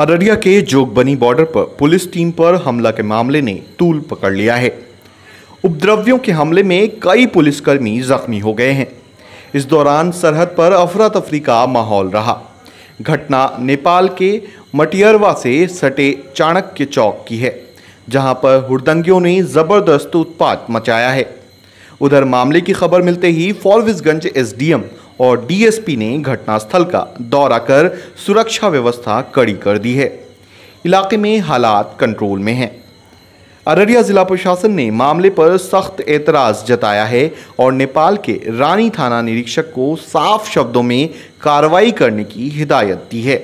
अररिया के जोगबनी बॉर्डर पर police team पर हमला के मामले ने तूल पकड़ लिया है उपद्रव्यों के हमले में कई पुलिसकर्मी जख्मी हो गए हैं इस दौरान सरहद पर अफरा तफरी का माहौल रहा घटना नेपाल के मटियरवा से सटे चाणक्य चौक की है जहां पर हुड़दंगियों ने ज़बरदस्त उत्पात मचाया है उधर मामले की खबर मिलते ही फॉरविसगंज एसडीएम और डीएसपी ने घटनास्थल का दौरा कर सुरक्षा व्यवस्था कड़ी कर दी है इलाके में हालात कंट्रोल में हैं अररिया ज़िला प्रशासन ने मामले पर सख्त एतराज़ जताया है और नेपाल के रानी थाना निरीक्षक को साफ शब्दों में कार्रवाई करने की हिदायत दी है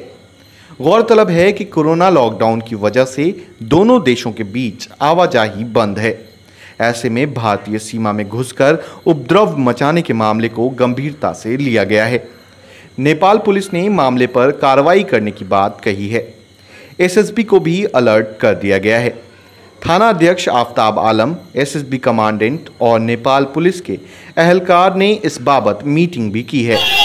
गौरतलब है कि कोरोना लॉकडाउन की वजह से दोनों देशों के बीच आवाजाही बंद है ऐसे में भारतीय सीमा में घुसकर उपद्रव मचाने के मामले को गंभीरता से लिया गया है नेपाल पुलिस ने मामले पर कार्रवाई करने की बात कही है एसएसबी को भी अलर्ट कर दिया गया है थाना अध्यक्ष आफ्ताब आलम एसएसबी कमांडेंट और नेपाल पुलिस के अहलकार ने इस बाबत मीटिंग भी की है